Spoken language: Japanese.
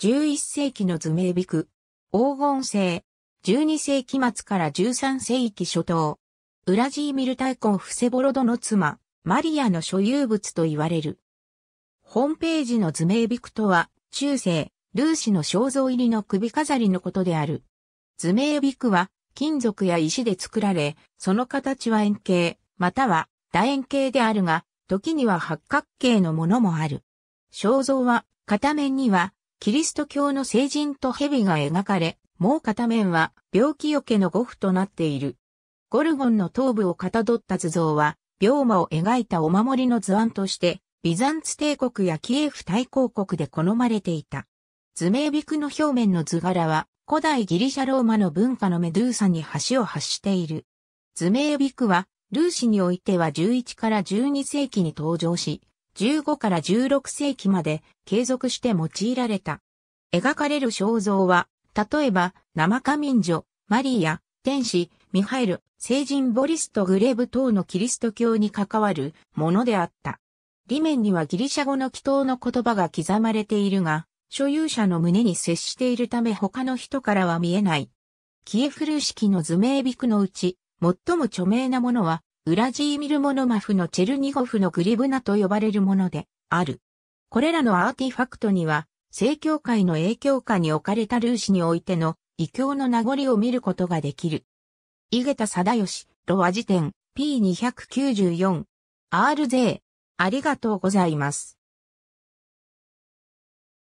11世紀の図名ビク、黄金星、12世紀末から13世紀初頭、ウラジーミル大根フセボロドの妻、マリアの所有物と言われる。ホームページの図名ビクとは、中世、ルーシの肖像入りの首飾りのことである。図名ビクは、金属や石で作られ、その形は円形、または楕円形であるが、時には八角形のものもある。肖像は、片面にはキリスト教の聖人と蛇が描かれ、もう片面は病気よけの五符となっている。ゴルゴンの頭部をかたどった図像は、病魔を描いたお守りの図案として、ビザンツ帝国やキエフ大公国で好まれていた。図名ビクの表面の図柄は、古代ギリシャローマの文化のメドゥーサに橋を発している。図名ビクは、ルーシにおいては11から12世紀に登場し、15から16世紀まで継続して用いられた。描かれる肖像は、例えば、生仮民女、マリア、天使、ミハエル、聖人ボリスト・グレーブ等のキリスト教に関わるものであった。裏面にはギリシャ語の祈祷の言葉が刻まれているが、所有者の胸に接しているため他の人からは見えない。キエフル式の図名引くのうち、最も著名なものは、ウラジーミル・モノマフのチェルニゴフのグリブナと呼ばれるものである。これらのアーティファクトには、正教会の影響下に置かれたルーシにおいての異教の名残を見ることができる。井桁貞義、ロア辞典 P294。R 税、ありがとうございます。